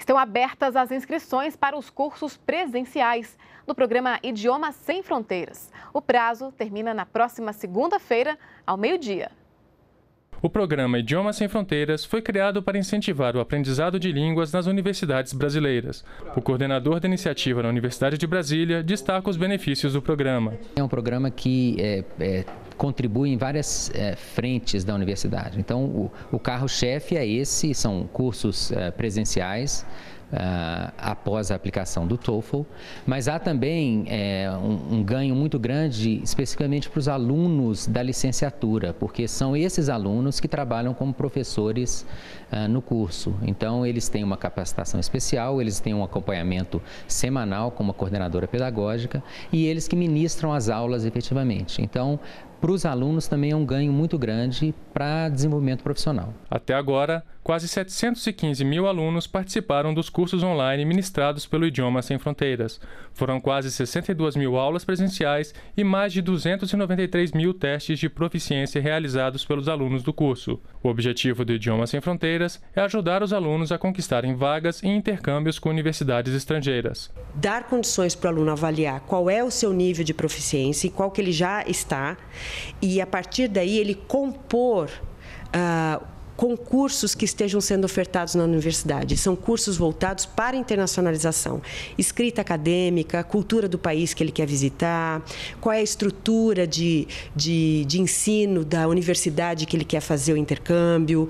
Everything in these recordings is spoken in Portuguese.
Estão abertas as inscrições para os cursos presenciais do programa Idiomas Sem Fronteiras. O prazo termina na próxima segunda-feira, ao meio-dia. O programa Idiomas Sem Fronteiras foi criado para incentivar o aprendizado de línguas nas universidades brasileiras. O coordenador da iniciativa na Universidade de Brasília destaca os benefícios do programa. É um programa que é, é, contribui em várias é, frentes da universidade. Então, o, o carro-chefe é esse, são cursos é, presenciais, Uh, após a aplicação do TOEFL, mas há também é, um, um, ganho muito grande, especificamente para os alunos da licenciatura, porque são esses alunos que trabalham como professores uh, no curso. Então, eles têm uma capacitação especial, eles têm um acompanhamento semanal com uma coordenadora pedagógica e eles que ministram as aulas efetivamente. Então, para os alunos também é um ganho muito grande para desenvolvimento profissional. Até agora, quase 715 mil alunos participaram dos cursos online ministrados pelo Idioma Sem Fronteiras. Foram quase 62 mil aulas presenciais e mais de 293 mil testes de proficiência realizados pelos alunos do curso. O objetivo do Idioma Sem Fronteiras é ajudar os alunos a conquistarem vagas e intercâmbios com universidades estrangeiras. Dar condições para o aluno avaliar qual é o seu nível de proficiência e qual que ele já está, e a partir daí ele compor. Uh, concursos que estejam sendo ofertados na universidade. São cursos voltados para internacionalização, escrita acadêmica, cultura do país que ele quer visitar, qual é a estrutura de, de, de ensino da universidade que ele quer fazer o intercâmbio.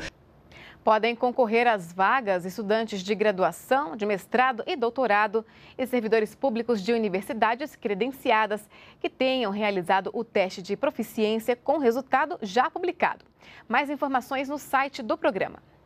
Podem concorrer às vagas estudantes de graduação, de mestrado e doutorado e servidores públicos de universidades credenciadas que tenham realizado o teste de proficiência com resultado já publicado. Mais informações no site do programa.